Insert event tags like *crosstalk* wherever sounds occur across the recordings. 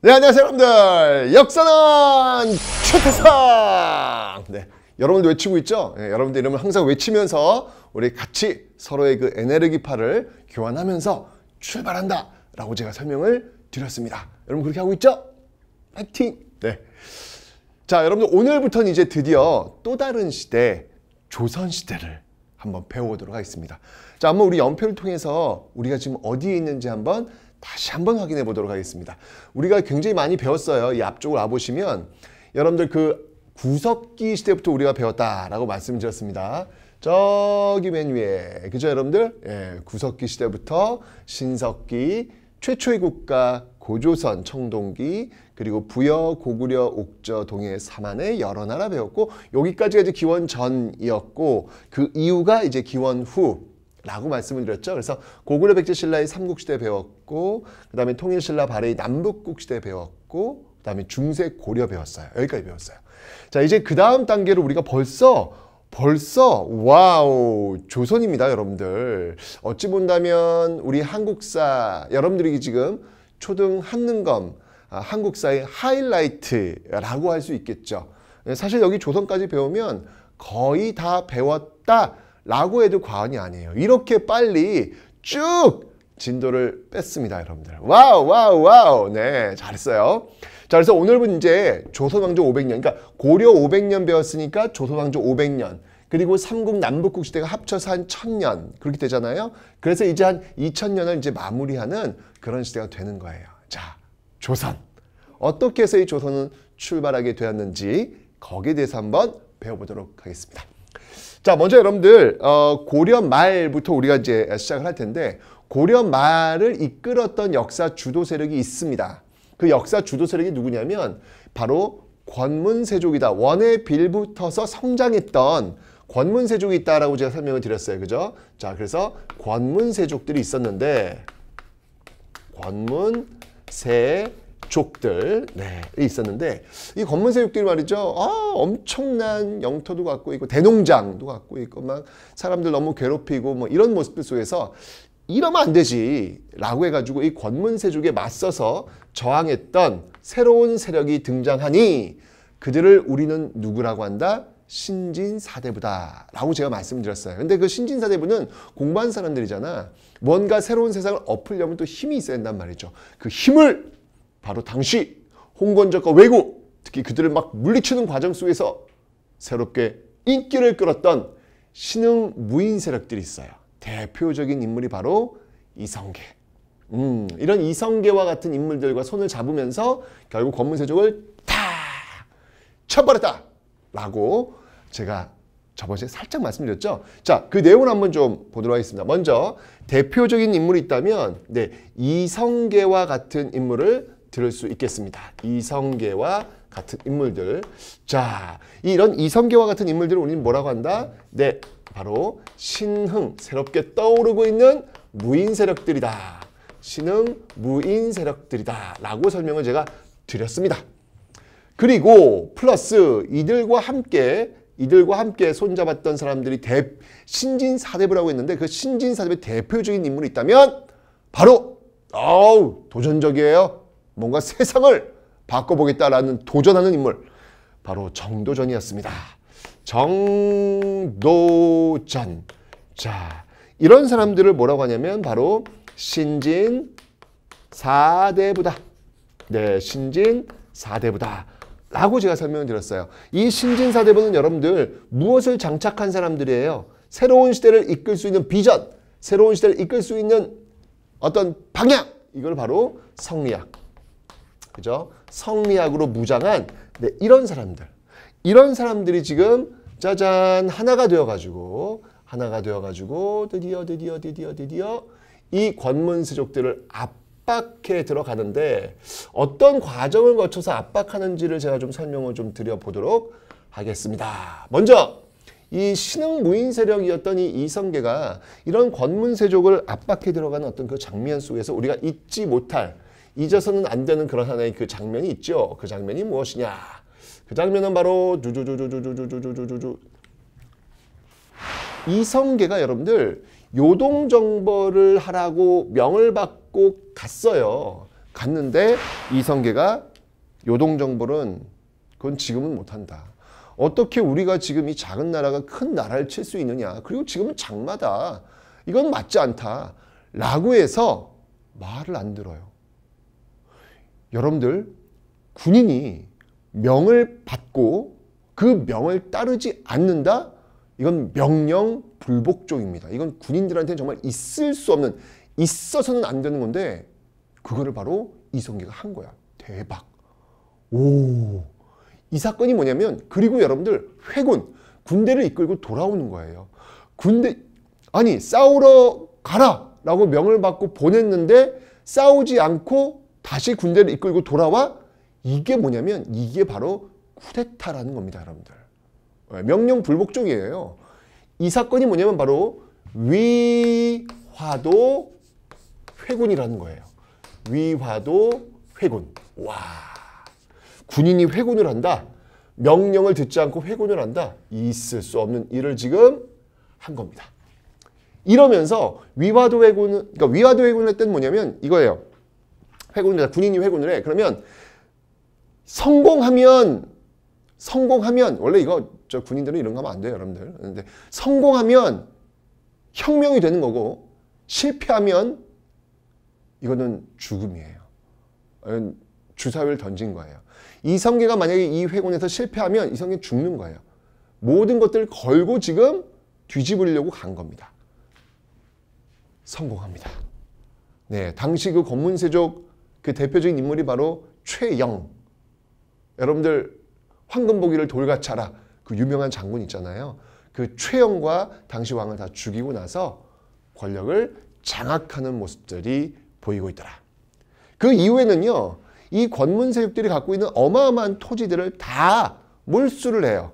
네 안녕하세요 여러분들 역사는 최태사 여러분들 외치고 있죠? 예, 여러분들 이름을 항상 외치면서 우리 같이 서로의 그 에너지파를 교환하면서 출발한다 라고 제가 설명을 드렸습니다. 여러분 그렇게 하고 있죠? 파이팅! 네. 자 여러분들 오늘부터는 이제 드디어 또 다른 시대 조선시대를 한번 배워보도록 하겠습니다. 자 한번 우리 연표를 통해서 우리가 지금 어디에 있는지 한번 다시 한번 확인해 보도록 하겠습니다. 우리가 굉장히 많이 배웠어요. 이 앞쪽을 와보시면 여러분들 그 구석기 시대부터 우리가 배웠다라고 말씀드렸습니다. 저기 맨 위에 그죠 여러분들? 예, 구석기 시대부터 신석기, 최초의 국가 고조선, 청동기, 그리고 부여, 고구려, 옥저, 동해, 사만의 여러 나라 배웠고 여기까지가 그 이제 기원 전이었고 그 이후가 이제 기원 후 라고 말씀을 드렸죠. 그래서 고구려 백제신라의 삼국시대 배웠고 그 다음에 통일신라 발해의 남북국시대 배웠고 그 다음에 중세 고려 배웠어요. 여기까지 배웠어요. 자, 이제 그 다음 단계로 우리가 벌써 벌써 와우 조선입니다 여러분들 어찌 본다면 우리 한국사 여러분들이 지금 초등 한능검 아, 한국사의 하이라이트라고 할 수 있겠죠 예, 사실 여기 조선까지 배우면 거의 다 배웠다 라고 해도 과언이 아니에요 이렇게 빨리 쭉 진도를 뺐습니다 여러분들 와우 와우 와우 네 잘했어요 자, 그래서 오늘은 이제 조선왕조 500년, 그러니까 고려 500년 배웠으니까 조선왕조 500년, 그리고 삼국 남북국 시대가 합쳐서 한 1000년, 그렇게 되잖아요. 그래서 이제 한 2000년을 이제 마무리하는 그런 시대가 되는 거예요. 자, 조선. 어떻게 해서 이 조선은 출발하게 되었는지 거기에 대해서 한번 배워보도록 하겠습니다. 자, 먼저 여러분들 어, 고려 말부터 우리가 이제 시작을 할 텐데 고려 말을 이끌었던 역사 주도 세력이 있습니다. 그 역사 주도 세력이 누구냐면 바로 권문세족이다. 원의 빌붙어서 성장했던 권문세족이 있다라고 제가 설명을 드렸어요. 그죠? 자, 그래서 권문세족들이 있었는데 권문세족들 네, 있었는데 이 권문세족들이 말이죠. 아, 엄청난 영토도 갖고 있고 대농장도 갖고 있고 막 사람들 너무 괴롭히고 뭐 이런 모습들 속에서 이러면 안 되지 라고 해가지고 이 권문세족에 맞서서 저항했던 새로운 세력이 등장하니 그들을 우리는 누구라고 한다? 신진사대부다 라고 제가 말씀드렸어요. 근데 그 신진사대부는 공부한 사람들이잖아. 뭔가 새로운 세상을 엎으려면 또 힘이 있어야 된단 말이죠. 그 힘을 바로 당시 홍건적과 외구 특히 그들을 막 물리치는 과정 속에서 새롭게 인기를 끌었던 신흥 무인 세력들이 있어요. 대표적인 인물이 바로 이성계. 음, 이런 이성계와 같은 인물들과 손을 잡으면서 결국 권문세족을 다 쳐버렸다. 라고 제가 저번 시간에 살짝 말씀드렸죠. 자, 그 내용을 한번 좀 보도록 하겠습니다. 먼저 대표적인 인물이 있다면 네, 이성계와 같은 인물을 들을 수 있겠습니다. 이성계와 같은 인물들. 자, 이런 이성계와 같은 인물들을 우리는 뭐라고 한다? 네, 바로 신흥, 새롭게 떠오르고 있는 무인 세력들이다. 신흥 무인 세력들이다라고 설명을 제가 드렸습니다. 그리고 플러스 이들과 함께 이들과 함께 손잡았던 사람들이 대, 신진 사대부라고 했는데 그 신진 사대부의 대표적인 인물이 있다면 바로 어우 도전적이에요. 뭔가 세상을 바꿔보겠다라는 도전하는 인물 바로 정도전이었습니다. 정도전 자 이런 사람들을 뭐라고 하냐면 바로 신진 4대부다. 네, 신진 4대부다. 라고 제가 설명드렸어요. 이 신진 4대부는 여러분들 무엇을 장착한 사람들이에요? 새로운 시대를 이끌 수 있는 비전, 새로운 시대를 이끌 수 있는 어떤 방향, 이걸 바로 성리학. 그죠? 성리학으로 무장한 네, 이런 사람들. 이런 사람들이 지금 짜잔 하나가 되어가지고 하나가 되어가지고 드디어 드디어 드디어 드디어 이 권문세족들을 압박해 들어가는데 어떤 과정을 거쳐서 압박하는지를 제가 좀 설명을 좀 드려보도록 하겠습니다. 먼저 이 신흥 무인 세력이었던 이 이성계가 이런 권문세족을 압박해 들어가는 어떤 그 장면 속에서 우리가 잊지 못할 잊어서는 안 되는 그런 하나의 그 장면이 있죠. 그 장면이 무엇이냐? 그 장면은 바로 두두두두두두두두두두 이성계가 여러분들 요동 정벌을 하라고 명을 받고 갔어요. 갔는데 이성계가 요동 정벌은 그건 지금은 못한다. 어떻게 우리가 지금 이 작은 나라가 큰 나라를 칠 수 있느냐. 그리고 지금은 장마다. 이건 맞지 않다. 라고 해서 말을 안 들어요. 여러분들 군인이 명을 받고 그 명을 따르지 않는다? 이건 명령 불복종입니다. 이건 군인들한테는 정말 있을 수 없는 있어서는 안 되는 건데 그거를 바로 이성계가 한 거야. 대박. 오. 이 사건이 뭐냐면 그리고 여러분들 회군 군대를 이끌고 돌아오는 거예요. 군대 아니 싸우러 가라라고 명을 받고 보냈는데 싸우지 않고 다시 군대를 이끌고 돌아와 이게 뭐냐면 이게 바로 쿠데타라는 겁니다, 여러분들. 예, 명령 불복 쪽이에요. 이 사건이 뭐냐면 바로 위화도 회군이라는 거예요. 위화도 회군. 와. 군인이 회군을 한다. 명령을 듣지 않고 회군을 한다. 있을 수 없는 일을 지금 한 겁니다. 이러면서 위화도 회군, 그러니까 위화도 회군을 했던 뭐냐면 이거예요. 회군을 군인이 회군을 해. 그러면 성공하면 성공하면 원래 이거 저 군인들은 이런 거 하면 안 돼요 여러분들 근데 성공하면 혁명이 되는 거고 실패하면 이거는 죽음이에요 주사위를 던진 거예요 이성계가 만약에 이 회군에서 실패하면 이성계 죽는 거예요 모든 것들을 걸고 지금 뒤집으려고 간 겁니다 성공합니다 네, 당시 그 권문세족 그 대표적인 인물이 바로 최영 여러분들 황금보기를 돌같이 하라. 그 유명한 장군 있잖아요. 그 최영과 당시 왕을 다 죽이고 나서 권력을 장악하는 모습들이 보이고 있더라. 그 이후에는요. 이 권문세력들이 갖고 있는 어마어마한 토지들을 다 몰수를 해요.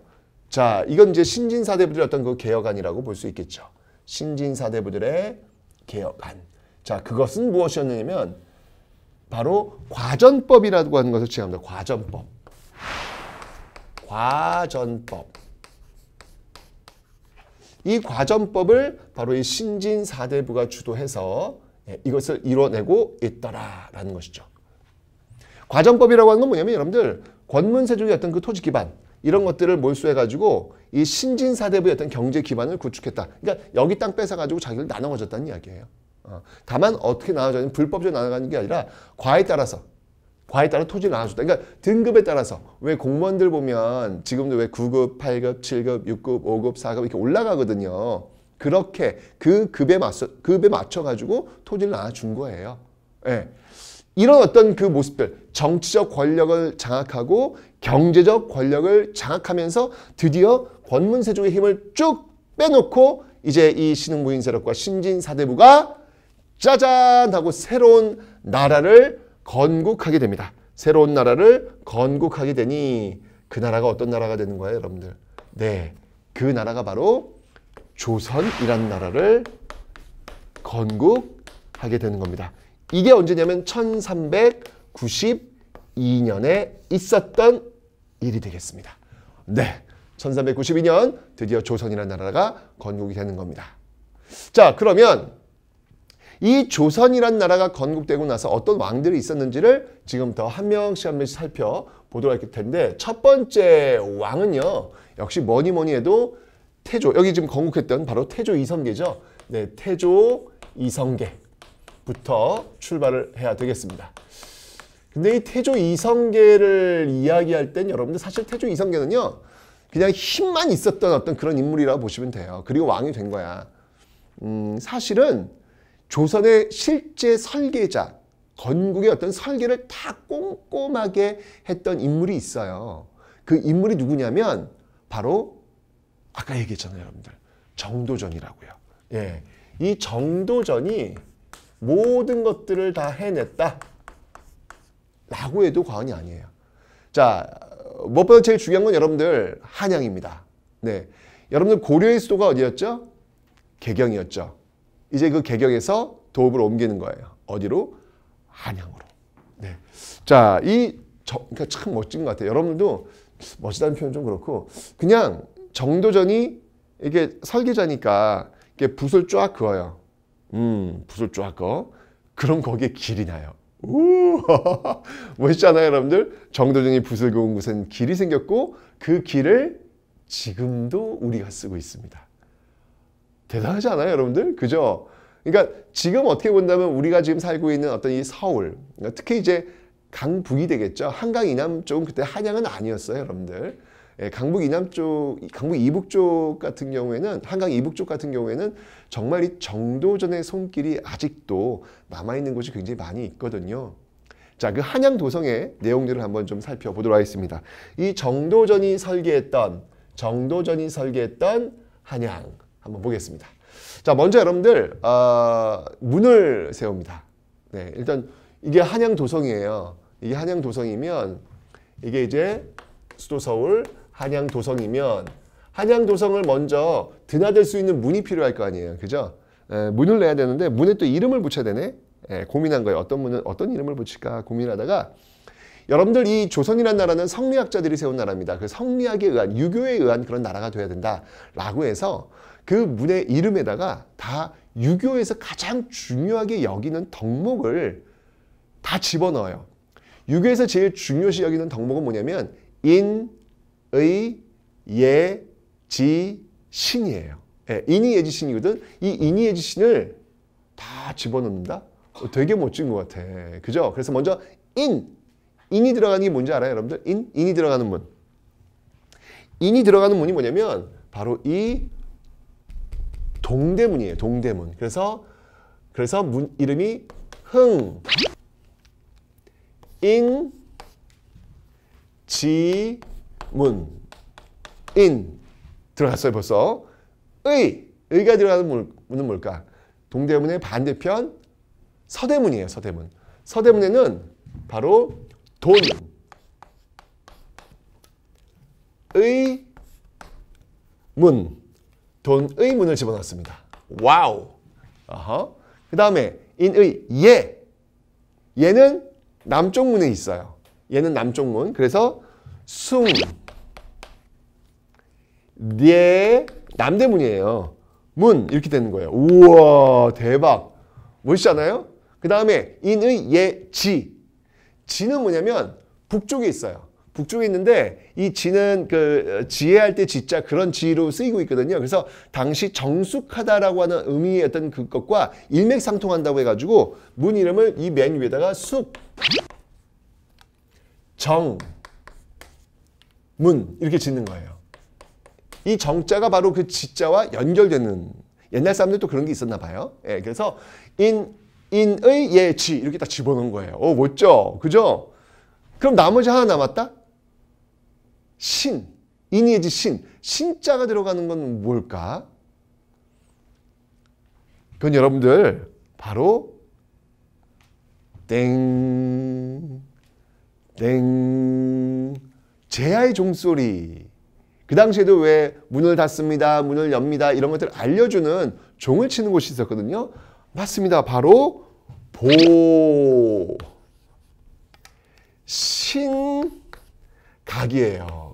자, 이건 이제 신진사대부들의 어떤 그 개혁안이라고 볼 수 있겠죠. 신진사대부들의 개혁안. 자, 그것은 무엇이었느냐면 바로 과전법이라고 하는 것을 지향합니다. 과전법. 과전법. 이 과전법을 바로 이 신진 사대부가 주도해서 예, 이것을 이뤄내고 있더라라는 것이죠. 과전법이라고 하는 건 뭐냐면 여러분들 권문세족의 어떤 그 토지 기반 이런 것들을 몰수해가지고 이 신진사대부의 어떤 경제 기반을 구축했다. 그러니까 여기 땅 뺏어가지고 자기를 나눠 가졌다는 이야기예요. 어. 다만 어떻게 나눠가는 불법적으로 나눠가는 게 아니라 과에 따라서 과에 따라 토지를 나눠줬다. 그러니까 등급에 따라서 왜 공무원들 보면 지금도 왜 9급, 8급, 7급, 6급, 5급, 4급 이렇게 올라가거든요. 그렇게 그 급에 맞춰 급에 맞춰 가지고 토지를 나눠준 거예요. 예. 이런 어떤 그 모습들 정치적 권력을 장악하고 경제적 권력을 장악하면서 드디어 권문세족의 힘을 쭉 빼놓고 이제 이 신흥부인 세력과 신진 사대부가 짜잔 하고 새로운 나라를 건국하게 됩니다. 새로운 나라를 건국하게 되니 그 나라가 어떤 나라가 되는 거예요, 여러분들? 네. 그 나라가 바로 조선이라는 나라를 건국하게 되는 겁니다. 이게 언제냐면 1392년에 있었던 일이 되겠습니다. 네. 1392년 드디어 조선이라는 나라가 건국이 되는 겁니다. 자, 그러면 이 조선이란 나라가 건국되고 나서 어떤 왕들이 있었는지를 지금부터 한 명씩 한 명씩 살펴보도록 할 텐데 첫 번째 왕은요. 역시 뭐니 뭐니 해도 태조. 여기 지금 건국했던 바로 태조 이성계죠. 네, 태조 이성계부터 출발을 해야 되겠습니다. 근데 이 태조 이성계를 이야기할 땐 여러분들 사실 태조 이성계는요. 그냥 힘만 있었던 어떤 그런 인물이라고 보시면 돼요. 그리고 왕이 된 거야. 음, 사실은 조선의 실제 설계자, 건국의 어떤 설계를 다 꼼꼼하게 했던 인물이 있어요. 그 인물이 누구냐면 바로 아까 얘기했잖아요, 여러분들. 정도전이라고요. 예. 이 정도전이 모든 것들을 다 해냈다. 라고 해도 과언이 아니에요. 자, 무엇보다 제일 중요한 건 여러분들 한양입니다. 네. 여러분들 고려의 수도가 어디였죠? 개경이었죠. 이제 그 개경에서 도읍을 옮기는 거예요. 어디로? 한양으로. 네. 자, 이 저, 그러니까 참 멋진 것 같아요. 여러분도 멋지다는 표현 좀 그렇고 그냥 정도전이 이게 설계자니까 이게 붓을 쫙 그어요. 음, 붓을 쫙 그어. 그럼 거기에 길이 나요. 우 *laughs* 멋있잖아요, 여러분들. 정도전이 붓을 그은 곳엔 길이 생겼고 그 길을 지금도 우리가 쓰고 있습니다. 대단하지 않아요, 여러분들? 그죠? 그러니까 지금 어떻게 본다면 우리가 지금 살고 있는 어떤 이 서울, 그러니까 특히 이제 강북이 되겠죠. 한강 이남 쪽은 그때 한양은 아니었어요, 여러분들. 예, 강북 이남 쪽, 강북 이북 쪽 같은 경우에는 한강 이북 쪽 같은 경우에는 정말 이 정도전의 손길이 아직도 남아 있는 곳이 굉장히 많이 있거든요. 자, 그 한양 도성의 내용들을 한번 좀 살펴보도록 하겠습니다. 이 정도전이 설계했던 정도전이 설계했던 한양 한번 보겠습니다. 자, 먼저 여러분들 어, 문을 세웁니다. 네, 일단 이게 한양 도성이에요. 이게 한양 도성이면 이게 이제 수도 서울 한양 도성이면 한양 도성을 먼저 드나들 수 있는 문이 필요할 거 아니에요. 그죠? 에, 문을 내야 되는데 문에 또 이름을 붙여야 되네. 에, 고민한 거예요. 어떤 문은 어떤 이름을 붙일까 고민하다가 여러분들 이조선이란 나라는 성리학자들이 세운 나라입니다. 그 성리학에 의한 유교에 의한 그런 나라가 돼야 된다라고 해서 그 문의 이름에다가 다 유교에서 가장 중요하게 여기는 덕목을 다 집어넣어요. 유교에서 제일 중요시 여기는 덕목은 뭐냐면 인, 의, 예, 지, 신이에요. 예, 인이 예지 신이거든. 이 인이 예지 신을 다 집어넣는다. 어, 되게 멋진 것 같아. 그죠? 그래서 먼저 인, 인이 들어가는 게 뭔지 알아요, 여러분들? 인, 인이 들어가는 문. 인이 들어가는 문이 뭐냐면 바로 이 동대문이에요. 동대문. 그래서 그래서 문 이름이 흥, 인, 지, 문, 인 들어갔어요 벌써. 의, 의가 들어가는 문은 뭘까? 동대문의 반대편 서대문이에요. 서대문. 서대문에는 바로 돈, 의, 문 돈의 문을 집어넣습니다. 와우. 아하. 그 다음에 인의 예. 얘는 남쪽 문에 있어요. 얘는 남쪽 문. 그래서 숭. 네 예, 남대문이에요. 문 이렇게 되는 거예요. 우와 대박. 멋있잖아요. 그 다음에 인의 예 지. 지는 뭐냐면 북쪽에 있어요. 북쪽에 있는데 이 지는 그 지혜할 때 지자 그런 지로 쓰이고 있거든요. 그래서 당시 정숙하다라고 하는 의미의 어떤 그 것과 일맥상통한다고 해가지고 문 이름을 이 맨 위에다가 숙, 정, 문 이렇게 짓는 거예요. 이 정자가 바로 그 지자와 연결되는 옛날 사람들도 그런 게 있었나 봐요. 예, 그래서 인, 인의 예지 이렇게 다 집어넣은 거예요. 어, 멋져. 그죠? 그럼 나머지 하나 남았다? 신, 이니에지 신, 신자가 들어가는 건 뭘까? 그건 여러분들 바로 땡, 땡, 제아의 종소리. 그 당시에도 왜 문을 닫습니다, 문을 엽니다 이런 것들을 알려주는 종을 치는 곳이 있었거든요. 맞습니다. 바로 보, 신, 각이에요.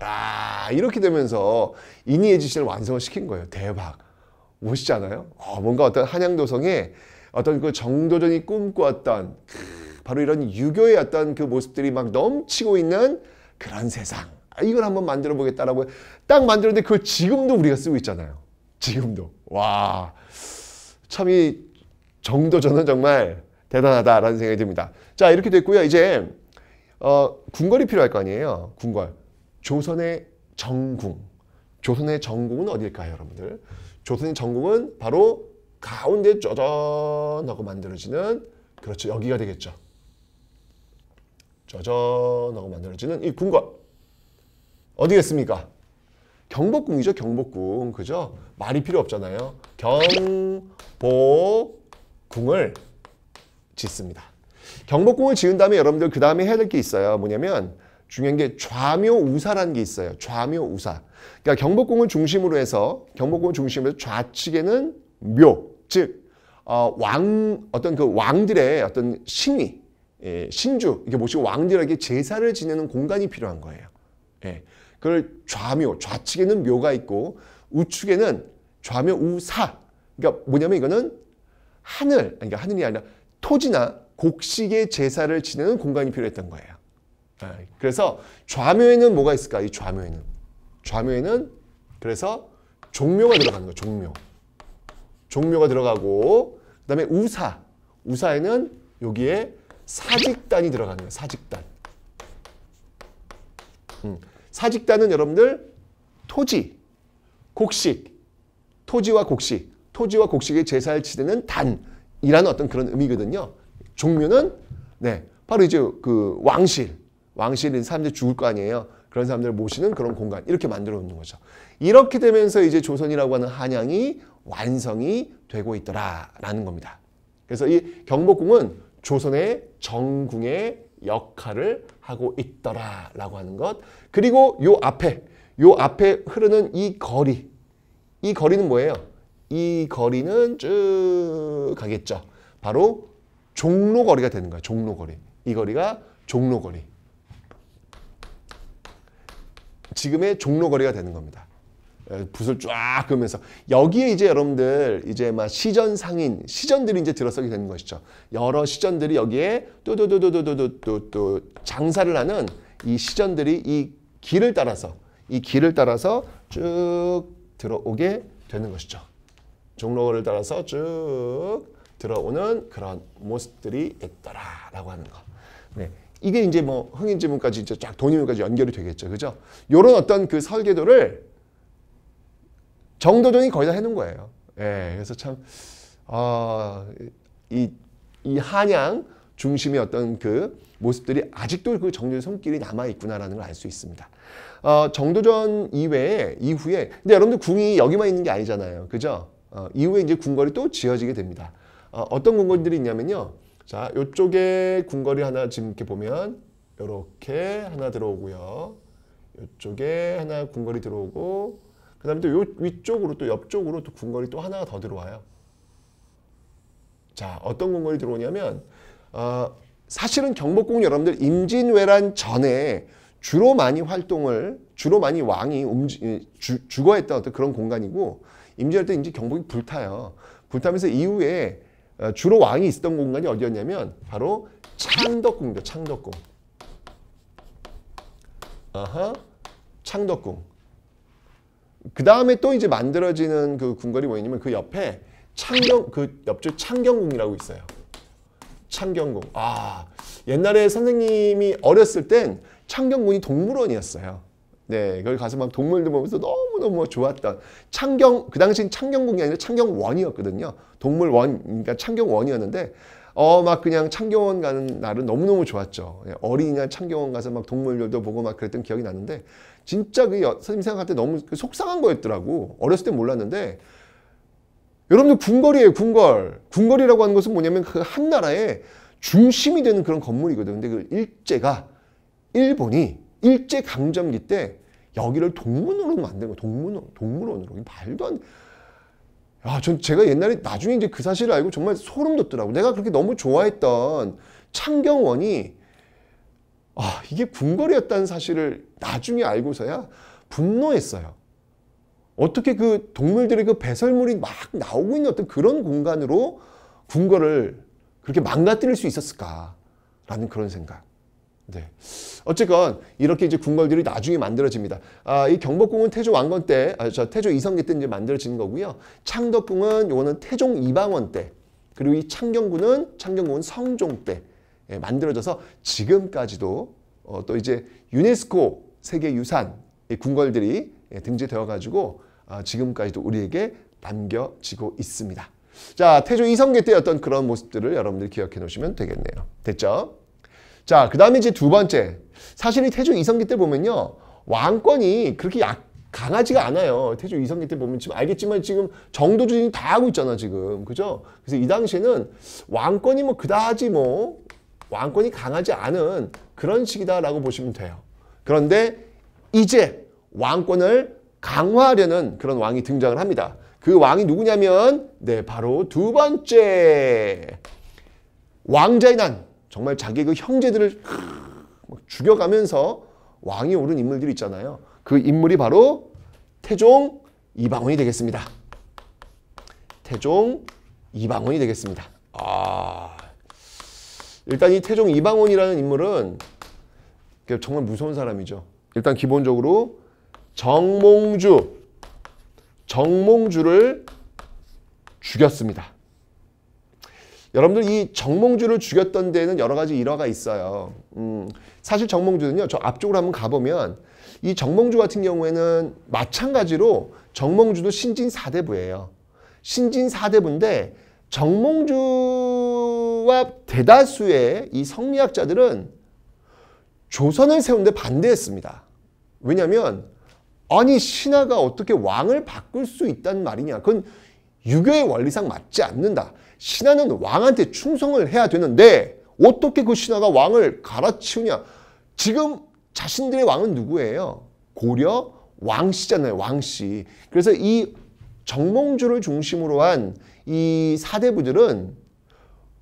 아 이렇게 되면서 이니의 지신을 완성 시킨 거예요. 대박. 멋있지 않아요? 어, 뭔가 어떤 한양도성에 어떤 그 정도전이 꿈꾸었던 그 바로 이런 유교의 어떤 그 모습들이 막 넘치고 있는 그런 세상. 아, 이걸 한번 만들어 보겠다라고 딱 만들었는데 그걸 지금도 우리가 쓰고 있잖아요. 지금도. 와. 참이 정도전은 정말 대단하다라는 생각이 듭니다. 자, 이렇게 됐고요. 이제 어, 궁궐이 필요할 거 아니에요. 궁궐. 조선의 정궁. 조선의 정궁은 어디일까요, 여러분들? 조선의 정궁은 바로 가운데 쪼전하고 만들어지는 그렇죠. 여기가 되겠죠. 쪼전하고 만들어지는 이 궁궐. 어디겠습니까? 경복궁이죠. 경복궁. 그죠? 말이 필요 없잖아요. 경복궁을 짓습니다. 경복궁을 지은 다음에 여러분들 그 다음에 해야 될 게 있어요. 뭐냐면 중요한 게 좌묘우사라는 게 있어요. 좌묘우사. 그러니까 경복궁을 중심으로 해서 경복궁을 중심으로 해서 좌측에는 묘, 즉 어, 왕, 어떤 그 왕들의 어떤 신위, 예, 신주, 이게뭐시 왕들에게 제사를 지내는 공간이 필요한 거예요. 예, 그걸 좌묘, 좌측에는 묘가 있고 우측에는 좌묘 우사. 그러니까 뭐냐면 이거는 하늘, 그러니까 하늘이 아니라 토지나 곡식의 제사를 지내는 공간이 필요했던 거예요. 네. 그래서 좌묘에는 뭐가 있을까? 이 좌묘에는 좌묘에는 그래서 종묘가 들어가는 거예요. 종묘. 종묘가 들어가고 그다음에 우사. 우사에는 여기에 사직단이 들어가는 거예요. 사직단. 음. 사직단은 여러분들 토지, 곡식, 토지와 곡식, 토지와 곡식의 제사를 지내는 단이라는 어떤 그런 의미거든요. 종류는 네 바로 이제 그 왕실 왕실인 사람들이 죽을 거 아니에요. 그런 사람들을 모시는 그런 공간 이렇게 만들어 놓는 거죠. 이렇게 되면서 이제 조선이라고 하는 한양이 완성이 되고 있더라라는 겁니다. 그래서 이 경복궁은 조선의 정궁의 역할을 하고 있더라라고 하는 것. 그리고 요 앞에 요 앞에 흐르는 이 거리 이 거리는 뭐예요? 이 거리는 쭉 가겠죠. 바로 종로거리가 되는 거야. 종로거리. 이 거리가 종로거리. 지금의 종로거리가 되는 겁니다. 예, 붓을 쫙 그으면서 여기에 이제 여러분들 이제 막 시전 상인 시전들이 이제 들어서게 되는 것이죠. 여러 시전들이 여기에 또또또또또또또 장사를 하는 이 시전들이 이 길을 따라서 이 길을 따라서 쭉 들어오게 되는 것이죠. 종로를 따라서 쭉 들어오는 그런 모습들이 있더라라고 하는 거. 네. 이게 이제 뭐 흥인 지문까지 이제 쫙 돈이문까지 연결이 되겠죠. 그죠? 요런 어떤 그 설계도를 정도전이 거의 다 해놓은 거예요. 예. 그래서 참, 어, 이, 이 한양 중심의 어떤 그 모습들이 아직도 그 정도의 손길이 남아있구나라는 걸 알 수 있습니다. 어, 정도전 이외에, 이후에, 근데 여러분들 궁이 여기만 있는 게 아니잖아요. 그죠? 어, 이후에 이제 궁궐이 또 지어지게 됩니다. 어, 떤 궁궐들이 있냐면요. 자, 이쪽에 궁궐이 하나 지금 이렇게 보면 이렇게 하나 들어오고요. 이쪽에 하나 궁궐이 들어오고 그 다음에 또 요 위쪽으로 또 옆쪽으로 또 궁궐이 또 하나가 더 들어와요. 자, 어떤 궁궐이 들어오냐면 어, 사실은 경복궁 여러분들 임진왜란 전에 주로 많이 활동을 주로 많이 왕이 움직 주거했던 어떤 그런 공간이고 임진왜란 때 이제 경복이 불타요. 불타면서 이후에 어, 주로 왕이 있었던 공간이 어디였냐면 바로 창덕궁이죠. 창덕궁. 아하, 창덕궁. 그 다음에 또 이제 만들어지는 그 궁궐이 뭐냐면 그 옆에 창경 그 옆쪽 창경궁이라고 있어요. 창경궁. 아 옛날에 선생님이 어렸을 땐 창경궁이 동물원이었어요. 네, 그걸 가서 막 동물들 보면서 너무너무 좋았던 창경 그 당시 창경궁이 아니라 창경원이었거든요. 동물원 그러니까 창경원이었는데 어 막 그냥 창경원 가는 날은 너무너무 좋았죠. 예, 어린이날 창경원 가서 막 동물들도 보고 막 그랬던 기억이 나는데 진짜 그 선생님 생각할 때 너무 그 속상한 거였더라고. 어렸을 때 몰랐는데 여러분들 궁궐이에요, 궁궐. 궁궐이라고 하는 것은 뭐냐면 그 한 나라의 중심이 되는 그런 건물이거든요. 근데 그 일제가 일본이 일제 강점기 때 여기를 동문으로 만든 거동문 동물원으로 말도 안 아, 전 제가 옛날에 나중에 이제 그 사실을 알고 정말 소름 돋더라고. 내가 그렇게 너무 좋아했던 창경원이 아, 이게 궁궐이었다는 사실을 나중에 알고서야 분노했어요. 어떻게 그 동물들의 그 배설물이 막 나오고 있는 어떤 그런 공간으로 궁궐을 그렇게 망가뜨릴 수 있었을까라는 그런 생각. 네. 어쨌건 이렇게 이제 궁궐들이 나중에 만들어집니다. 아, 이 경복궁은 태조 왕건 때, 아, 저 태조 이성계 때 이제 만들어진 거고요. 창덕궁은 요거는 태종 이방원 때, 그리고 이 창경궁은 창경궁은 성종 때 예, 만들어져서 지금까지도 어, 또 이제 유네스코 세계 유산 궁궐들이 예, 등재되어 가지고 아, 지금까지도 우리에게 남겨지고 있습니다. 자, 태조 이성계 때였던 그런 모습들을 여러분들이 기억해 놓으시면 되겠네요. 됐죠? 자, 그 다음에 이제 두 번째. 사실 이 태조 이성기 때 보면요. 왕권이 그렇게 약, 강하지가 않아요. 태조 이성기 때 보면 지금 알겠지만 지금 정도 주인이 다 하고 있잖아, 지금. 그죠? 그래서 이 당시에는 왕권이 뭐 그다지 뭐 왕권이 강하지 않은 그런 식이다라고 보시면 돼요. 그런데 이제 왕권을 강화하려는 그런 왕이 등장을 합니다. 그 왕이 누구냐면 네 바로 두 번째 왕자의 난 정말 자기 그 형제들을 죽여가면서 왕이 오른 인물들이 있잖아요. 그 인물이 바로 태종 이방원이 되겠습니다. 태종 이방원이 되겠습니다. 아, 일단 이 태종 이방원이라는 인물은 그 정말 무서운 사람이죠. 일단 기본적으로 정몽주, 정몽주를 죽였습니다. 여러분들 이 정몽주를 죽였던 데에는 여러 가지 일화가 있어요. 음, 사실 정몽주는요. 저 앞쪽으로 한번 가보면 이 정몽주 같은 경우에는 마찬가지로 정몽주도 신진 4대부예요 신진 4대부인데 정몽주와 대다수의 이 성리학자들은 조선을 세운데 반대했습니다. 왜냐하면 아니 신하가 어떻게 왕을 바꿀 수 있단 말이냐. 그건 유교의 원리상 맞지 않는다. 신하는 왕한테 충성을 해야 되는데 어떻게 그 신하가 왕을 갈아치우냐. 지금 자신들의 왕은 누구예요? 고려 왕씨잖아요. 왕씨. 그래서 이 정몽주를 중심으로 한 이 사대부들은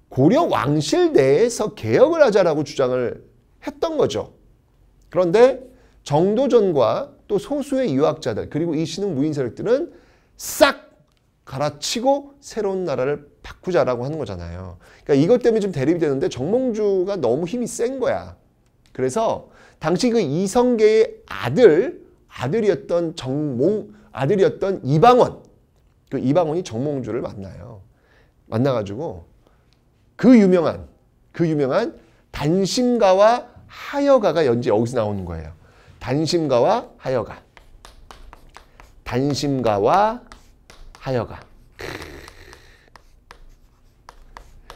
고려 왕실 내에서 개혁을 하자라고 주장을 했던 거죠. 그런데 정도전과 또 소수의 유학자들 그리고 이 신흥 무인 세력들은 싹 갈아치고 새로운 나라를 바꾸자라고 하는 거잖아요. 그러니까 이것 때문에 좀 대립이 되는데 정몽주가 너무 힘이 센 거야. 그래서 당시 그 이성계의 아들, 아들이었던 정몽, 아들이었던 이방원. 그 이방원이 정몽주를 만나요. 만나가지고 그 유명한, 그 유명한 단심가와 하여가가 연지 여기서 나오는 거예요. 단심가와 하여가. 단심가와 하여가.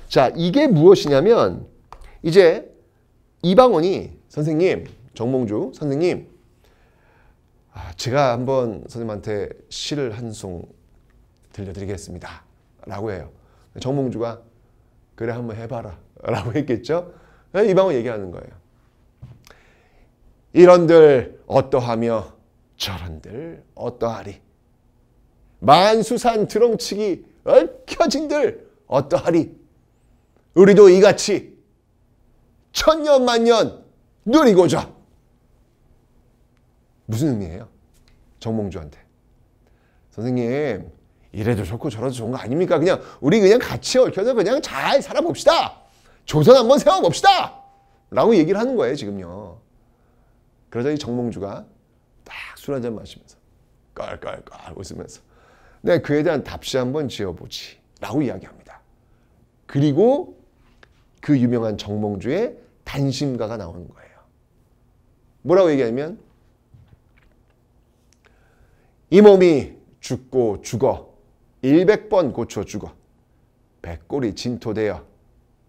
자, 이게 무엇이냐면 이제 이방원이 선생님, 정몽주 선생님 아, 제가 한번 선생님한테 시를 한 송 들려드리겠습니다. 라고 해요. 정몽주가 그래 한번 해봐라 라고 했겠죠. 이방원 얘기하는 거예요. 이런들 어떠하며 저런들 어떠하리 만수산 드렁치기 얽혀진들 어떠하리 우리도 이같이 천년 만년 누리고자 무슨 의미예요? 정몽주한테 선생님 이래도 좋고 저래도 좋은 거 아닙니까? 그냥 우리 그냥 같이 얽혀서 그냥 잘 살아봅시다 조선 한번 세워봅시다 라고 얘기를 하는 거예요 지금요 그러자 이 정몽주가 딱 술 한잔 마시면서 깔깔깔 웃으면서 내 그에 대한 답시 한번 지어보지. 라고 이야기합니다. 그리고 그 유명한 정몽주의 단심가가 나오는 거예요. 뭐라고 얘기하면 이 몸이 죽고 죽어 100번 고쳐 죽어 백골이 진토되어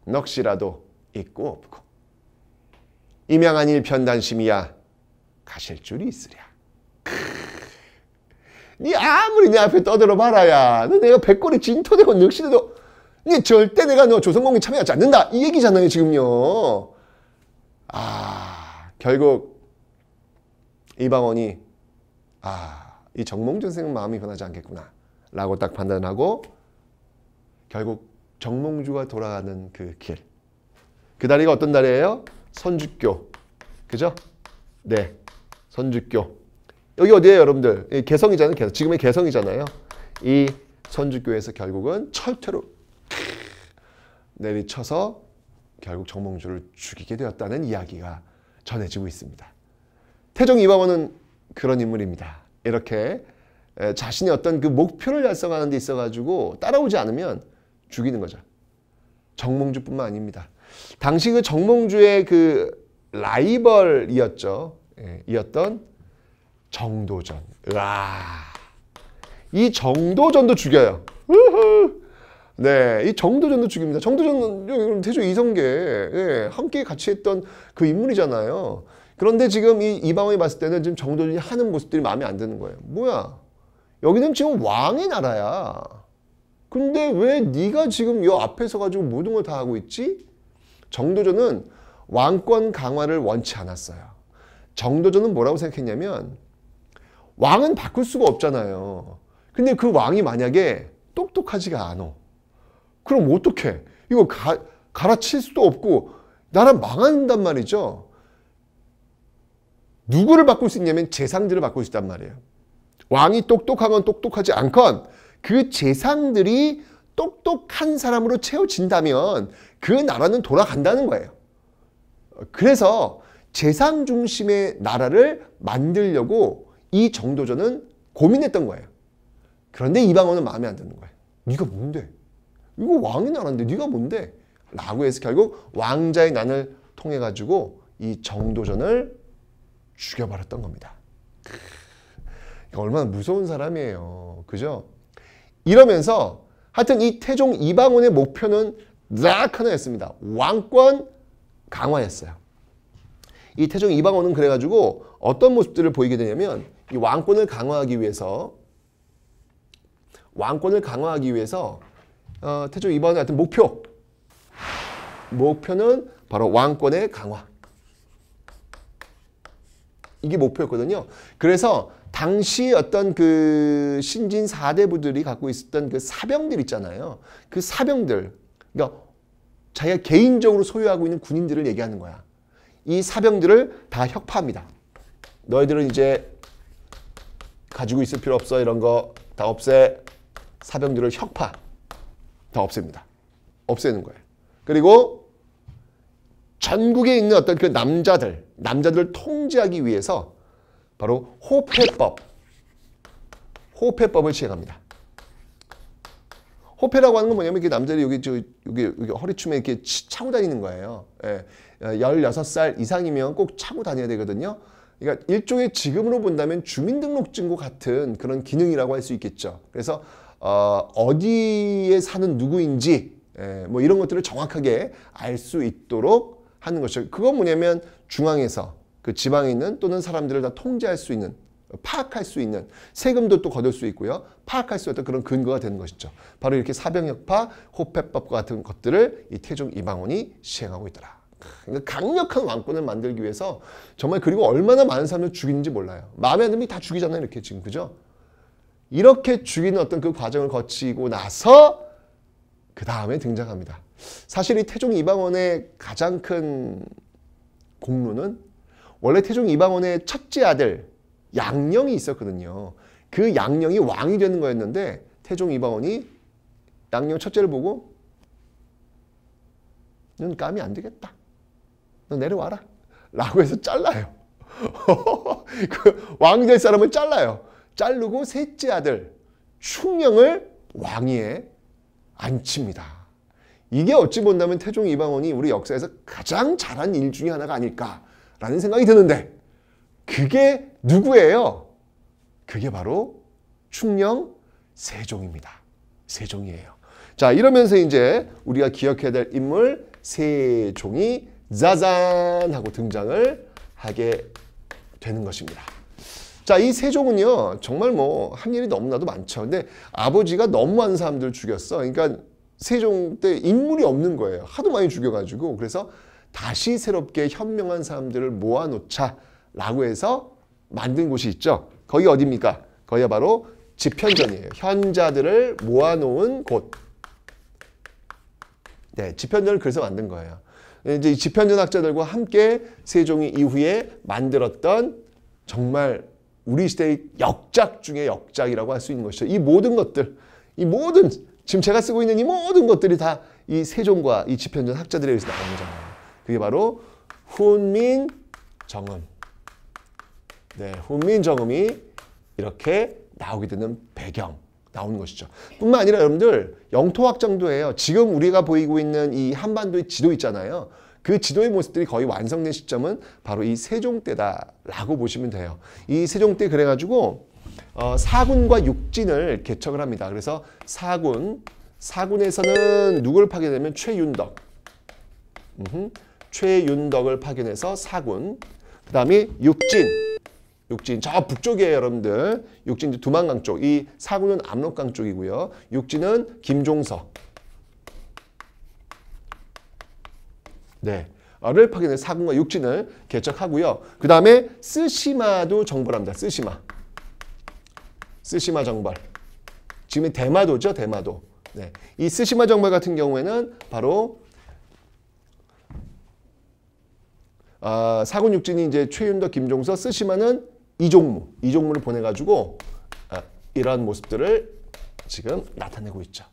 넋이라도 있고 없고 임양한 일편단심이야 가실 줄이 있으랴. 네 아무리 내 앞에 떠들어 봐라야. 너 내가 백골이 진토되고 늑시되도 네 절대 내가 너 조선공이 참여하지 않는다. 이 얘기잖아요, 지금요. 아, 결국 이방원이 아, 이 정몽준 생은 마음이 변하지 않겠구나. 라고 딱 판단하고 결국 정몽주가 돌아가는 그 길. 그 다리가 어떤 다리예요? 선주교. 그죠? 네. 선주교. 여기 어디에요 여러분들? 개성이잖아요. 개성. 지금의 개성이잖아요. 이 선주교에서 결국은 철퇴로 내리쳐서 결국 정몽주를 죽이게 되었다는 이야기가 전해지고 있습니다. 태종 이방원은 그런 인물입니다. 이렇게 자신의 어떤 그 목표를 달성하는 데 있어가지고 따라오지 않으면 죽이는 거죠. 정몽주뿐만 아닙니다. 당시 그 정몽주의 그 라이벌이었죠. 예, 이었던 정도전. 으아. 이 정도전도 죽여요. 우후. 네, 이 정도전도 죽입니다. 정도전은 태조 이성계 예, 함께 같이 했던 그 인물이잖아요. 그런데 지금 이 이방원이 봤을 때는 지금 정도전이 하는 모습들이 마음에 안 드는 거예요. 뭐야? 여기는 지금 왕의 나라야. 근데 왜 네가 지금 요 앞에서 가지고 모든 걸 다 하고 있지? 정도전은 왕권 강화를 원치 않았어요. 정도전은 뭐라고 생각했냐면 왕은 바꿀 수가 없잖아요. 근데 그 왕이 만약에 똑똑하지가 않아 그럼 어떡해? 이거 가, 갈아칠 수도 없고 나라 망한단 말이죠. 누구를 바꿀 수 있냐면 재상들을 바꿀 수 있단 말이에요. 왕이 똑똑하면 똑똑하지 않건 그 재상들이 똑똑한 사람으로 채워진다면 그 나라는 돌아간다는 거예요. 그래서 재상 중심의 나라를 만들려고 이 정도전은 고민했던 거예요. 그런데 이방원은 마음에 안 드는 거예요. 네가 뭔데? 이거 왕의 나라인데 네가 뭔데? 라고 해서 결국 왕자의 난을 통해 가지고 이 정도전을 죽여버렸던 겁니다. 얼마나 무서운 사람이에요. 그죠? 이러면서 하여튼 이 태종 이방원의 목표는 딱 하나였습니다. 왕권 강화였어요. 이 태종 이방원은 그래가지고 어떤 모습들을 보이게 되냐면 이 왕권을 강화하기 위해서 왕권을 강화하기 위해서 어, 태조 이번에 하여튼 목표 목표는 바로 왕권의 강화 이게 목표였거든요. 그래서 당시 어떤 그 신진 사대부들이 갖고 있었던 그 사병들 있잖아요. 그 사병들 그러니까 자기가 개인적으로 소유하고 있는 군인들을 얘기하는 거야. 이 사병들을 다 혁파합니다. 너희들은 이제 가지고 있을 필요 없어 이런 거 다 없애 사병들을 혁파 다 없앱니다. 없애는 거예요. 그리고 전국에 있는 어떤 그 남자들 남자들을 통제하기 위해서 바로 호패법 호패법을 시행합니다. 호패라고 하는 건 뭐냐면 이게 남자들이 여기 저 여기, 여기 허리춤에 이렇게 차고 다니는 거예요. 예. 16살 어, 이상이면 꼭 차고 다녀야 되거든요. 그러니까 일종의 지금으로 본다면 주민등록증과 같은 그런 기능이라고 할 수 있겠죠. 그래서 어, 어디에 사는 누구인지 에, 예, 뭐 이런 것들을 정확하게 알 수 있도록 하는 것이죠. 그건 뭐냐면 중앙에서 그 지방에 있는 또는 사람들을 다 통제할 수 있는 파악할 수 있는 세금도 또 거둘 수 있고요. 파악할 수 있던 그런 근거가 되는 것이죠. 바로 이렇게 사병역파, 호패법과 같은 것들을 이 태종 이방원이 시행하고 있더라. 그러니까 강력한 왕권을 만들기 위해서 정말 그리고 얼마나 많은 사람을 죽이는지 몰라요. 마음에 안 들면 다 죽이잖아요. 이렇게 지금 그죠? 이렇게 죽이는 어떤 그 과정을 거치고 나서 그 다음에 등장합니다. 사실 이 태종 이방원의 가장 큰 공로는 원래 태종 이방원의 첫째 아들 양령이 있었거든요. 그 양령이 왕이 되는 거였는데 태종 이방원이 양령 첫째를 보고 눈 감이 안 되겠다. 너 내려와라. 라고 해서 잘라요. *laughs* 그 왕될 사람은 잘라요. 자르고 셋째 아들 충령을 왕위에 앉힙니다. 이게 어찌 본다면 태종 이방원이 우리 역사에서 가장 잘한 일 중에 하나가 아닐까라는 생각이 드는데 그게 누구예요? 그게 바로 충령 세종입니다. 세종이에요. 자 이러면서 이제 우리가 기억해야 될 인물 세종이 짜잔 하고 등장을 하게 되는 것입니다. 자, 이 세종은요, 정말 뭐, 한 일이 너무나도 많죠. 근데 아버지가 너무한 사람들 죽였어. 그러니까 세종 때 인물이 없는 거예요. 하도 많이 죽여가지고. 그래서 다시 새롭게 현명한 사람들을 모아놓자라고 해서 만든 곳이 있죠. 거기 어디니까 거기가 바로 집현전이에요. 현자들을 모아놓은 곳. 네, 집현전을 그래서 만든 거예요. 이제 집현전학자들과 함께 세종이 이후에 만들었던 정말 우리 시대의 역작 중의 역작이라고 할 수 있는 것이죠. 이 모든 것들, 이 모든 지금 제가 쓰고 있는 이 모든 것들이 다 이 세종과 이 집현전 학자들에 의해서 나온 거잖아요. 그게 바로 훈민 정음. 네, 훈민 정음이 이렇게 나오게 되는 배경. 나오는 것이죠. 뿐만 아니라 여러분들 영토 확정도예요. 지금 우리가 보이고 있는 이 한반도의 지도 있잖아요. 그 지도의 모습들이 거의 완성된 시점은 바로 이 세종 때다라고 보시면 돼요. 이 세종 때 그래가지고 어, 사군과 육진을 개척을 합니다. 그래서 사군, 사군에서는 누굴 파견하면 최윤덕, 음흠, 최윤덕을 파견해서 사군, 그 다음에 육진, 육진인저 북쪽이에요 여러분들. 육진는 두만강 쪽. 이 사구는 압록강 쪽이고요. 육진은김종서 네. 어를 파견해 사군과 육진을 개척하고요. 그 다음에 쓰시마도 정벌합니다. 쓰시마쓰시마 정벌. 지금 대마도죠. 대마도. 네. 이쓰시마 정벌 같은 경우에는 바로 아, 사군 육진이 이제 최윤덕, 김종서, 쓰시마는 이종무, 이종무를 보내가지고 아, 이러한 모습들을 지금 나타내고 있죠.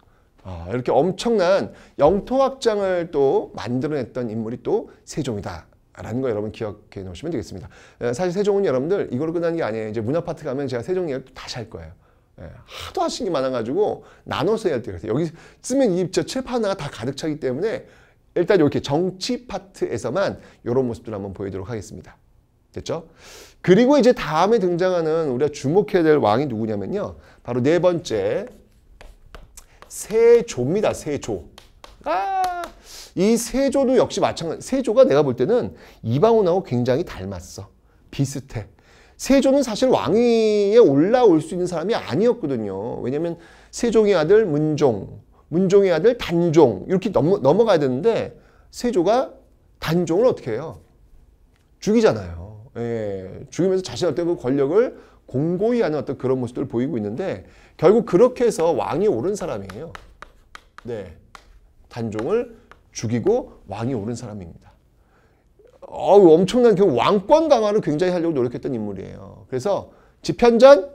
아, 이렇게 엄청난 영토확장을 또 만들어냈던 인물이 또 세종이다. 라는 거 여러분 기억해 놓으시면 되겠습니다. 예, 사실 세종은 여러분들 이걸로 끝난 게 아니에요. 이제 문화파트 가면 제가 세종 이야기 다시 할 거예요. 예, 하도 하신 게 많아가지고 나눠서 해야 돼요. 여기 쓰면 이저책 하나가 다 가득 차기 때문에 일단 이렇게 정치 파트에서만 이런 모습들 한번 보여드리도록 하겠습니다. 됐죠? 그리고 이제 다음에 등장하는 우리가 주목해야 될 왕이 누구냐면요. 바로 네 번째 세조입니다. 세조. 아, 이 세조도 역시 마찬가지. 세조가 내가 볼 때는 이방원하고 굉장히 닮았어. 비슷해. 세조는 사실 왕위에 올라올 수 있는 사람이 아니었거든요. 왜냐면 세종의 아들 문종, 문종의 아들 단종 이렇게 넘어, 넘어가야 되는데 세조가 단종을 어떻게 해요? 죽이잖아요. 예, 죽으면서 자신의어떤게 그 권력을 공고히 하는 어떤 그런 모습들을 보이고 있는데 결국 그렇게 해서 왕이 오른 사람이에요. 네, 단종을 죽이고 왕이 오른 사람입니다. 어 엄청난 그 왕권 강화를 굉장히 하려고 노력했던 인물이에요. 그래서 집현전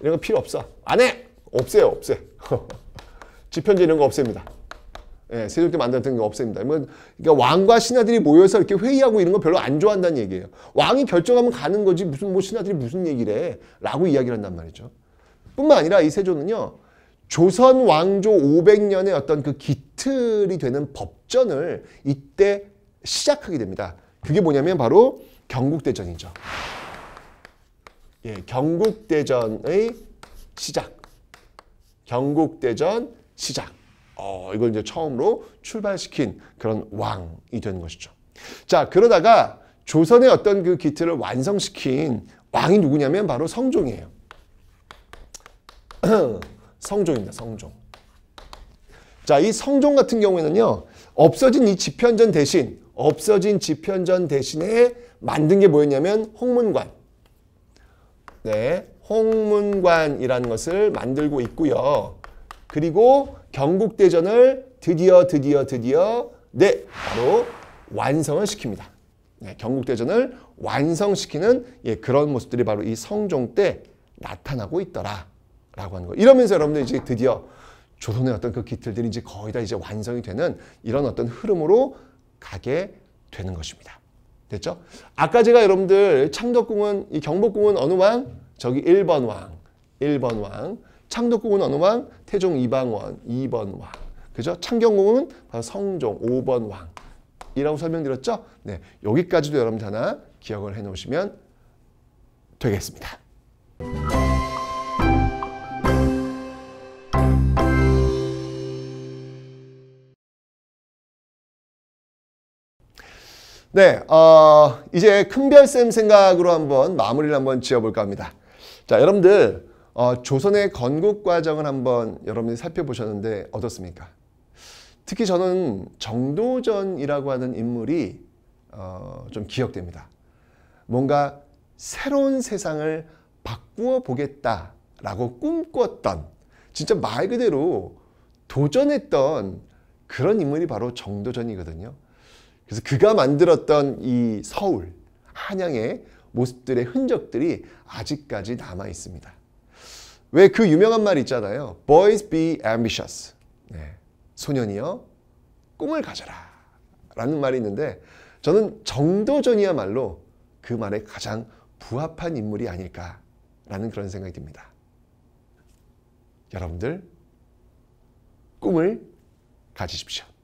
이런 거 필요 없어. 안 해. 없애요. 없애. *laughs* 집현전 이런 거 없앱니다. 예, 세종 때 만들었던 게 없습니다. 뭐, 그러니까 왕과 신하들이 모여서 이렇게 회의하고 이런 거 별로 안 좋아한다는 얘기예요. 왕이 결정하면 가는 거지 무슨 뭐 신하들이 무슨 얘기를 라고 이야기를 한단 말이죠. 뿐만 아니라 이 세조는요. 조선 왕조 500년의 어떤 그 기틀이 되는 법전을 이때 시작하게 됩니다. 그게 뭐냐면 바로 경국대전이죠. 예, 경국대전의 시작. 경국대전 시작. 어, 이걸 이제 처음으로 출발시킨 그런 왕이 되는 것이죠. 자, 그러다가 조선의 어떤 그 기틀을 완성시킨 왕이 누구냐면 바로 성종이에요. *clears throat* 성종입니다. 성종. 자, 이 성종 같은 경우에는요. 없어진 이 집현전 대신 없어진 집현전 대신에 만든 게 뭐였냐면 홍문관. 네. 홍문관이라는 것을 만들고 있고요. 그리고 경국대전을 드디어 드디어 드디어 네 바로 완성을 시킵니다. 네, 경국대전을 완성시키는 예, 그런 모습들이 바로 이 성종 때 나타나고 있더라 라고 하는 거 이러면서 여러분들 이제 드디어 조선의 어떤 그 기틀들이 이제 거의 다 이제 완성이 되는 이런 어떤 흐름으로 가게 되는 것입니다. 됐죠? 아까 제가 여러분들 창덕궁은 이 경복궁은 어느 왕? 저기 1번 왕, 1번 왕. 창덕궁은 어느 왕? 태종 이방원 2번 왕. 그죠? 창경궁은 바로 성종 5번 왕. 이라고 설명드렸죠? 네, 여기까지도 여러분들 하나 기억을 해놓으시면 되겠습니다. 네, 어, 이제 큰별쌤 생각으로 한번 마무리를 한번 지어볼까 합니다. 자, 여러분들 어, 조선의 건국 과정을 한번 여러분이 살펴보셨는데 어떻습니까? 특히 저는 정도전이라고 하는 인물이 어, 좀 기억됩니다. 뭔가 새로운 세상을 바꾸어 보겠다라고 꿈꿨던 진짜 말 그대로 도전했던 그런 인물이 바로 정도전이거든요. 그래서 그가 만들었던 이 서울, 한양의 모습들의 흔적들이 아직까지 남아 있습니다. 왜그 유명한 말 있잖아요. Boys be ambitious. 네. 소년이여 꿈을 가져라. 라는 말이 있는데 저는 정도전이야말로 그 말에 가장 부합한 인물이 아닐까라는 그런 생각이 듭니다. 여러분들 꿈을 가지십시오.